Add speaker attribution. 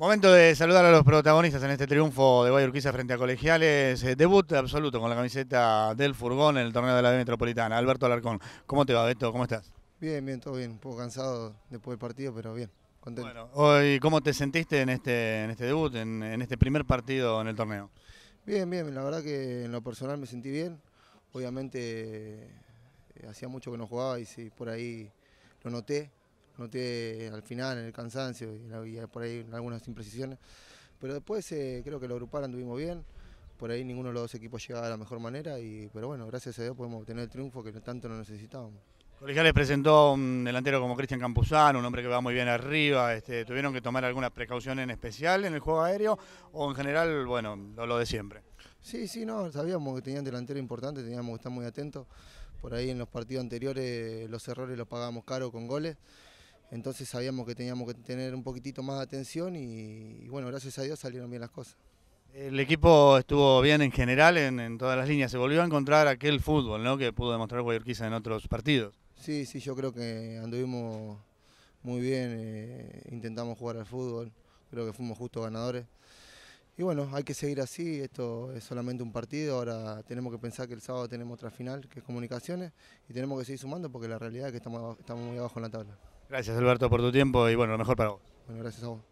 Speaker 1: Momento de saludar a los protagonistas en este triunfo de Guayurquiza frente a Colegiales. Eh, debut absoluto con la camiseta del furgón en el torneo de la B Metropolitana. Alberto Alarcón, ¿cómo te va, Beto? ¿Cómo estás?
Speaker 2: Bien, bien, todo bien. Un poco cansado después del partido, pero bien, contento.
Speaker 1: Bueno, hoy, ¿cómo te sentiste en este, en este debut, en, este primer partido en el torneo?
Speaker 2: Bien, bien. La verdad que en lo personal me sentí bien. Obviamente eh, hacía mucho que no jugaba y sí, por ahí lo noté noté al final en el cansancio y, por ahí algunas imprecisiones. Pero después eh, creo que lo agruparon, tuvimos bien. Por ahí ninguno de los dos equipos llegaba de la mejor manera, y, pero bueno, gracias a Dios podemos obtener el triunfo
Speaker 1: que tanto nos necesitábamos. Colegiales presentó un delantero como Cristian Campuzano, un hombre que va muy bien arriba. Este, ¿Tuvieron que tomar algunas precauciones en especial en el juego aéreo o en general, bueno, lo, lo de siempre?
Speaker 2: Sí, sí, no, sabíamos que tenían delantero importante, teníamos que estar muy atentos. Por ahí en los partidos anteriores los errores los pagábamos caro con goles entonces sabíamos que teníamos que tener un poquitito más de atención y, bueno, gracias a Dios salieron bien las cosas.
Speaker 1: El equipo estuvo bien en general, en, todas las líneas. Se volvió a encontrar aquel fútbol ¿no? que pudo demostrar Guayorquiza en otros partidos.
Speaker 2: Sí, sí, yo creo que anduvimos muy bien, eh, intentamos jugar al fútbol, creo que fuimos justos ganadores. Y bueno, hay que seguir así, esto es solamente un partido, ahora tenemos que pensar que el sábado tenemos otra final, que es comunicaciones, y tenemos que seguir sumando porque la realidad es que estamos muy abajo en la tabla. Gracias,
Speaker 1: Alberto, por tu tiempo y bueno, lo mejor para vos.
Speaker 2: Bueno, gracias a vos.